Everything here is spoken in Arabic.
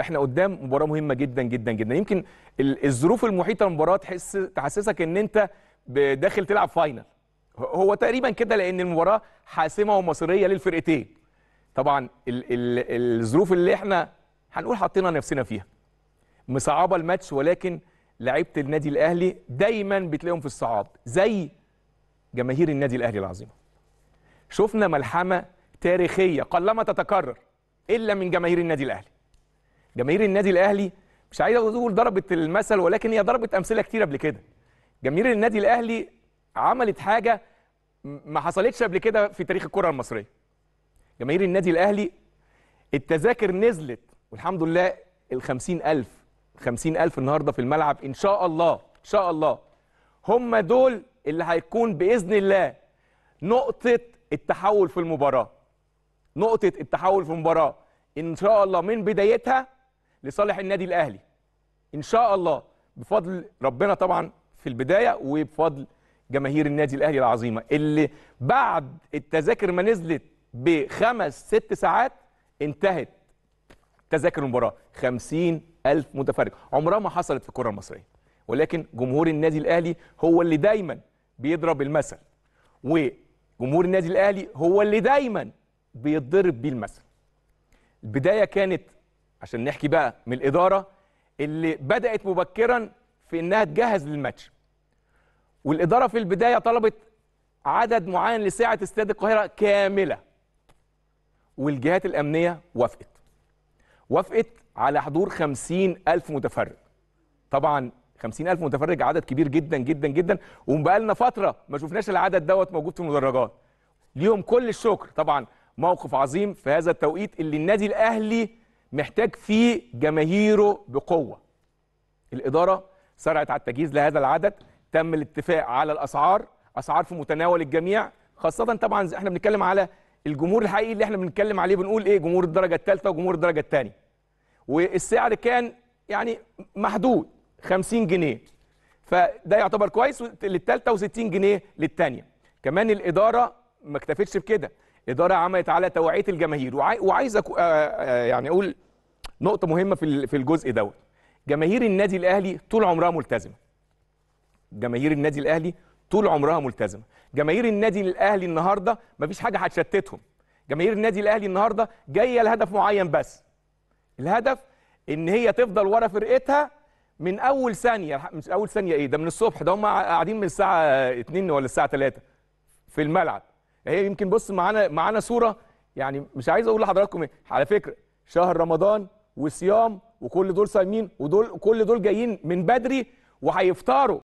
احنا قدام مباراه مهمه جدا جدا جدا يمكن الظروف المحيطه للمباراه تحس تحسسك ان انت داخل تلعب فاينل هو تقريبا كده لان المباراه حاسمه ومصيريه للفرقتين طبعا الظروف اللي احنا هنقول حطينا نفسنا فيها مصعبه الماتش ولكن لعيبه النادي الاهلي دايما بتلاقيهم في الصعاب زي جماهير النادي الاهلي العظيمه شفنا ملحمه تاريخيه قلما تتكرر الا من جماهير النادي الاهلي جماهير النادي الاهلي مش عايز اقول ضربت المثل ولكن هي ضربت امثله كتير قبل كده جماهير النادي الاهلي عملت حاجه ما حصلتش قبل كده في تاريخ الكره المصريه جماهير النادي الاهلي التذاكر نزلت والحمد لله ال 50000 50000 النهارده في الملعب ان شاء الله ان شاء الله هم دول اللي هيكون باذن الله نقطه التحول في المباراه نقطه التحول في المباراه ان شاء الله من بدايتها لصالح النادي الاهلي ان شاء الله بفضل ربنا طبعا في البدايه وبفضل جماهير النادي الاهلي العظيمه اللي بعد التذاكر ما نزلت بخمس ست ساعات انتهت تذاكر المباراه 50000 متفرج عمرها ما حصلت في الكره المصريه ولكن جمهور النادي الاهلي هو اللي دايما بيضرب المثل وجمهور النادي الاهلي هو اللي دايما بيتضرب بيه المثل البدايه كانت عشان نحكي بقى من الاداره اللي بدات مبكرا في انها تجهز للماتش والاداره في البدايه طلبت عدد معين لساعه استاد القاهره كامله والجهات الامنيه وافقت وافقت على حضور خمسين ألف متفرج طبعا خمسين ألف متفرج عدد كبير جدا جدا جدا ومبقالنا فترة ما شفناش العدد دوت موجود في المدرجات ليهم كل الشكر طبعا موقف عظيم في هذا التوقيت اللي النادي الأهلي محتاج فيه جماهيره بقوه الاداره سرعت على التجهيز لهذا العدد تم الاتفاق على الاسعار اسعار في متناول الجميع خاصه طبعا احنا بنتكلم على الجمهور الحقيقي اللي احنا بنتكلم عليه بنقول ايه جمهور الدرجه الثالثه وجمهور الدرجه الثانيه والسعر كان يعني محدود 50 جنيه فده يعتبر كويس للثالثه و60 جنيه للثانيه كمان الاداره ما اكتفتش بكده الاداره عملت على توعيه الجماهير وعايز يعني اقول نقطه مهمه في في الجزء دوت جماهير النادي الاهلي طول عمرها ملتزمه جماهير النادي الاهلي طول عمرها ملتزمه جماهير النادي الاهلي النهارده مفيش حاجه هتشتتهم جماهير النادي الاهلي النهارده جايه لهدف معين بس الهدف ان هي تفضل ورا فرقتها من اول ثانيه مش اول ثانيه ايه ده من الصبح ده هم قاعدين من الساعه 2 ولا الساعه 3 في الملعب هي يمكن بص معانا معانا صوره يعني مش عايز اقول لحضراتكم ايه على فكره شهر رمضان وصيام وكل دول صايمين ودول كل دول جايين من بدري وهيفطروا